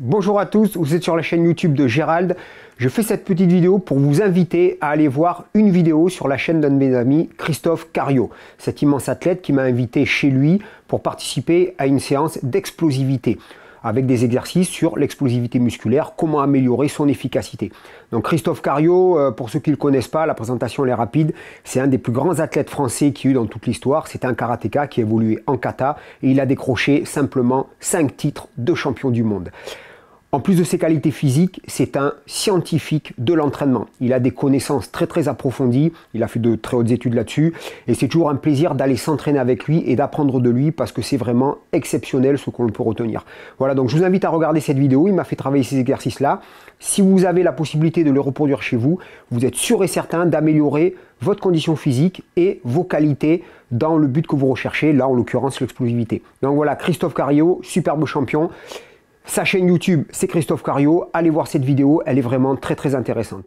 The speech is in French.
Bonjour à tous, vous êtes sur la chaîne YouTube de Gérald. Je fais cette petite vidéo pour vous inviter à aller voir une vidéo sur la chaîne d'un de mes amis, Christophe Cario, cet immense athlète qui m'a invité chez lui pour participer à une séance d'explosivité avec des exercices sur l'explosivité musculaire, comment améliorer son efficacité. Donc Christophe Cario, euh, pour ceux qui ne le connaissent pas, la présentation est rapide, c'est un des plus grands athlètes français qu'il y a eu dans toute l'histoire, c'est un karatéka qui a évolué en kata et il a décroché simplement 5 titres de champion du monde. En plus de ses qualités physiques, c'est un scientifique de l'entraînement. Il a des connaissances très très approfondies, il a fait de très hautes études là-dessus, et c'est toujours un plaisir d'aller s'entraîner avec lui et d'apprendre de lui parce que c'est vraiment exceptionnel ce qu'on peut retenir. Voilà, donc je vous invite à regarder cette vidéo, il m'a fait travailler ces exercices-là. Si vous avez la possibilité de les reproduire chez vous, vous êtes sûr et certain d'améliorer votre condition physique et vos qualités dans le but que vous recherchez, là en l'occurrence l'explosivité. Donc voilà, Christophe Cario, superbe champion. Sa chaîne YouTube, c'est Christophe Cario. Allez voir cette vidéo, elle est vraiment très très intéressante.